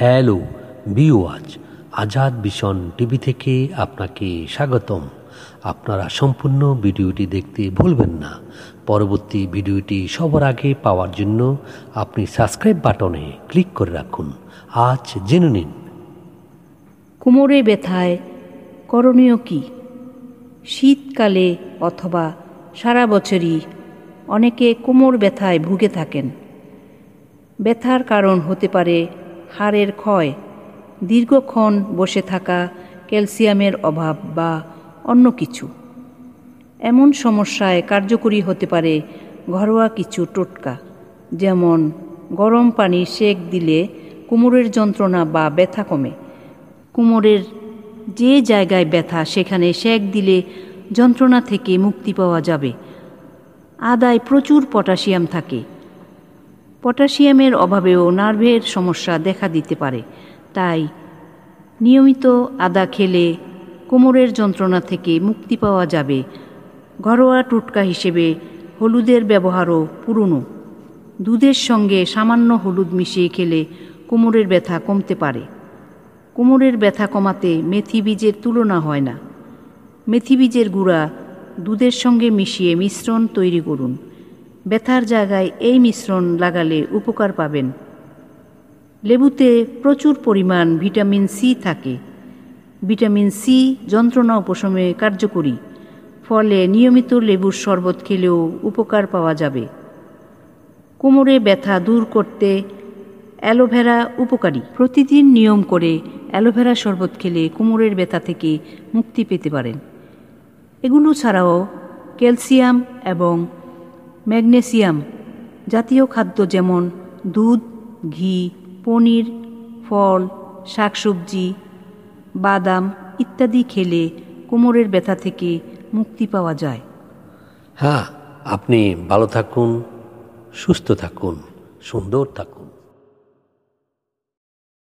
hello viewers Azad vision TV থেকে আপনাকে স্বাগতম আপনারা সম্পূর্ণ ভিডিওটি দেখতে ভুলবেন না পরবর্তী ভিডিওটি সবার আগে পাওয়ার জন্য আপনি সাবস্ক্রাইব বাটনে ক্লিক করে রাখুন আজ জেনে নিন কোমরে ব্যথায় করণীয় কি শীতকালে অথবা সারা বছরই অনেকে কোমর ব্যথায় ভুগে থাকেন ব্যথার কারণ হতে পারে হাড়ের ক্ষয় দীর্ঘক্ষণ বসে থাকা ক্যালসিয়ামের অভাব বা অন্য কিছু এমন সমস্যায় কার্যকরী হতে পারে ঘরোয়া কিছু টোটকা যেমন গরম পানি সেক দিলে কোমরের যন্ত্রণা বা ব্যথা কমে কোমরের যে জায়গায় ব্যথা সেখানে সেক দিলে যন্ত্রণা থেকে মুক্তি পাওয়া যাবে আদায় প্রচুর পটাশিয়াম থাকে পটাশিয়ামের অভাবেও নার্ভের সমস্যা দেখা দিতে পারে তাই নিয়মিত আদা খেলে কোমরের যন্ত্রণা থেকে মুক্তি পাওয়া যাবে ঘরোয়া টোটকা হিসেবে হলুদের ব্যবহারও পুরনো দুধের সঙ্গে সামান্য হলুদ মিশিয়ে খেলে কোমরের ব্যথা কমতে পারে কোমরের ব্যথা কমাতে মেথি বীজের তুলনা হয় না মেথি বীজের গুঁড়া দুধের সঙ্গে মিশিয়ে মিশ্রণ তৈরি করুন ব্যথার জায়গায় এই মিশ্রণ লাগালে উপকার পাবেন লেবুতে প্রচুর পরিমাণ ভিটামিন সি থাকে ভিটামিন সি যন্ত্রণা উপশমে কার্যকরী ফলে নিয়মিত লেবুর শরবত খেলেও উপকার পাওয়া যাবে কোমরে ব্যথা দূর করতে অ্যালোভেরা উপকারী প্রতিদিন নিয়ম করে অ্যালোভেরা শরবত খেলে কোমরের ব্যথা থেকে মুক্তি পেতে পারেন এগুলো ছাড়াও ক্যালসিয়াম এবং ম্যাগনেসিয়াম জাতীয় খাদ্য যেমন দুধ ঘি পনির ফল শাকসবজি বাদাম ইত্যাদি খেলে কোমরের ব্যথা থেকে মুক্তি পাওয়া যায় হ্যাঁ আপনি ভালো থাকুন সুস্থ থাকুন সুন্দর থাকুন